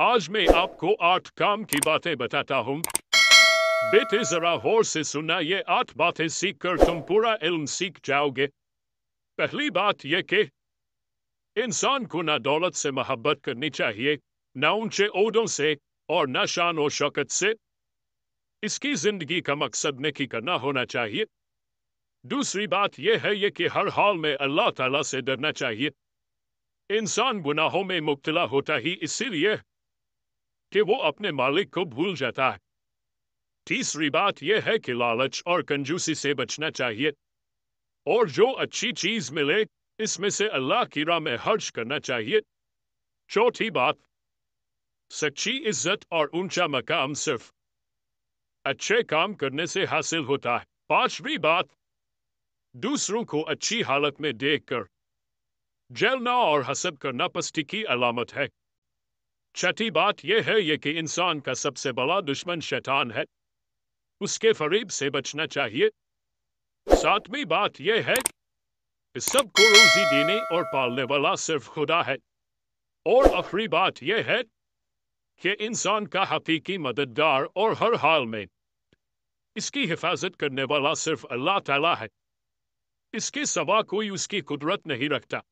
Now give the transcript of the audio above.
आज मैं आपको आठ काम की बातें बताता हूँ बेटे जरा होर से सुना ये आठ बातें सीख कर तुम पूरा इल्म सीख जाओगे पहली बात यह कि इंसान को ना दौलत से मोहब्बत करनी चाहिए ना ऊंचे ओदों से और ना शान और शौकत से इसकी जिंदगी का मकसद नेकी करना होना चाहिए दूसरी बात यह है ये कि हर हाल में अल्लाह ताला से डरना चाहिए इंसान गुनाहों में मुब्तला होता ही इसीलिए कि वो अपने मालिक को भूल जाता है तीसरी बात यह है कि लालच और कंजूसी से बचना चाहिए और जो अच्छी चीज मिले इसमें से अल्लाह की राह में हर्ज करना चाहिए चौथी बात सच्ची इज्जत और ऊंचा मकाम सिर्फ अच्छे काम करने से हासिल होता है पांचवी बात दूसरों को अच्छी हालत में देखकर जलना और हसब करना पस्ती की अलामत है छठी बात यह है ये कि इंसान का सबसे बड़ा दुश्मन शैतान है उसके फरीब से बचना चाहिए सातवीं बात यह है कि सबको रोजी देने और पालने वाला सिर्फ खुदा है और आखिरी बात यह है कि इंसान का हकीकी मददगार और हर हाल में इसकी हिफाजत करने वाला सिर्फ अल्लाह ताला है इसके सवा कोई उसकी कुदरत नहीं रखता